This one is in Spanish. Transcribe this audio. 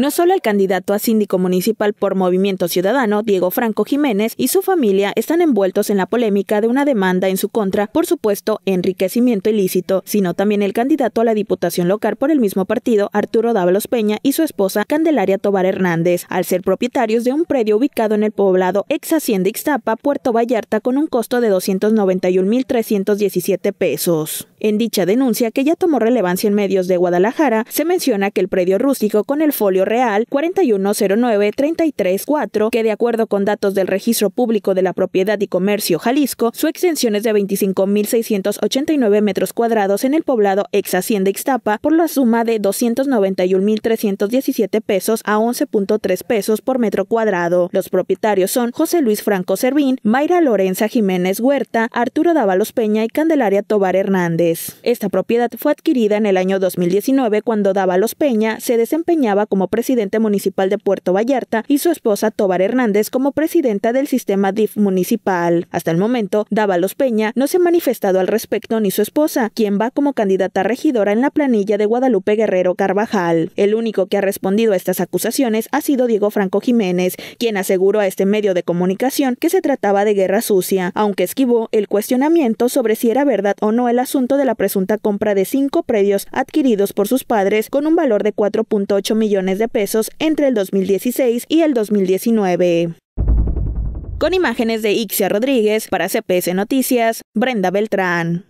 No solo el candidato a síndico municipal por Movimiento Ciudadano, Diego Franco Jiménez, y su familia están envueltos en la polémica de una demanda en su contra por supuesto enriquecimiento ilícito, sino también el candidato a la Diputación local por el mismo partido, Arturo Dávalos Peña, y su esposa, Candelaria Tobar Hernández, al ser propietarios de un predio ubicado en el poblado ex Hacienda Ixtapa, Puerto Vallarta, con un costo de 291.317 pesos. En dicha denuncia, que ya tomó relevancia en medios de Guadalajara, se menciona que el predio rústico con el folio Real 4109334, que de acuerdo con datos del Registro Público de la Propiedad y Comercio Jalisco, su extensión es de 25.689 metros cuadrados en el poblado ex Hacienda Ixtapa por la suma de 291.317 pesos a 11.3 pesos por metro cuadrado. Los propietarios son José Luis Franco Servín, Mayra Lorenza Jiménez Huerta, Arturo Dávalos Peña y Candelaria Tobar Hernández. Esta propiedad fue adquirida en el año 2019 cuando Dávalos Peña se desempeñaba como presidente municipal de Puerto Vallarta y su esposa Tobar Hernández como presidenta del sistema DIF municipal. Hasta el momento, Dávalos Peña no se ha manifestado al respecto ni su esposa, quien va como candidata regidora en la planilla de Guadalupe Guerrero Carvajal. El único que ha respondido a estas acusaciones ha sido Diego Franco Jiménez, quien aseguró a este medio de comunicación que se trataba de guerra sucia, aunque esquivó el cuestionamiento sobre si era verdad o no el asunto de la presunta compra de cinco predios adquiridos por sus padres con un valor de 4.8 millones de de pesos entre el 2016 y el 2019. Con imágenes de Ixia Rodríguez para CPS Noticias, Brenda Beltrán.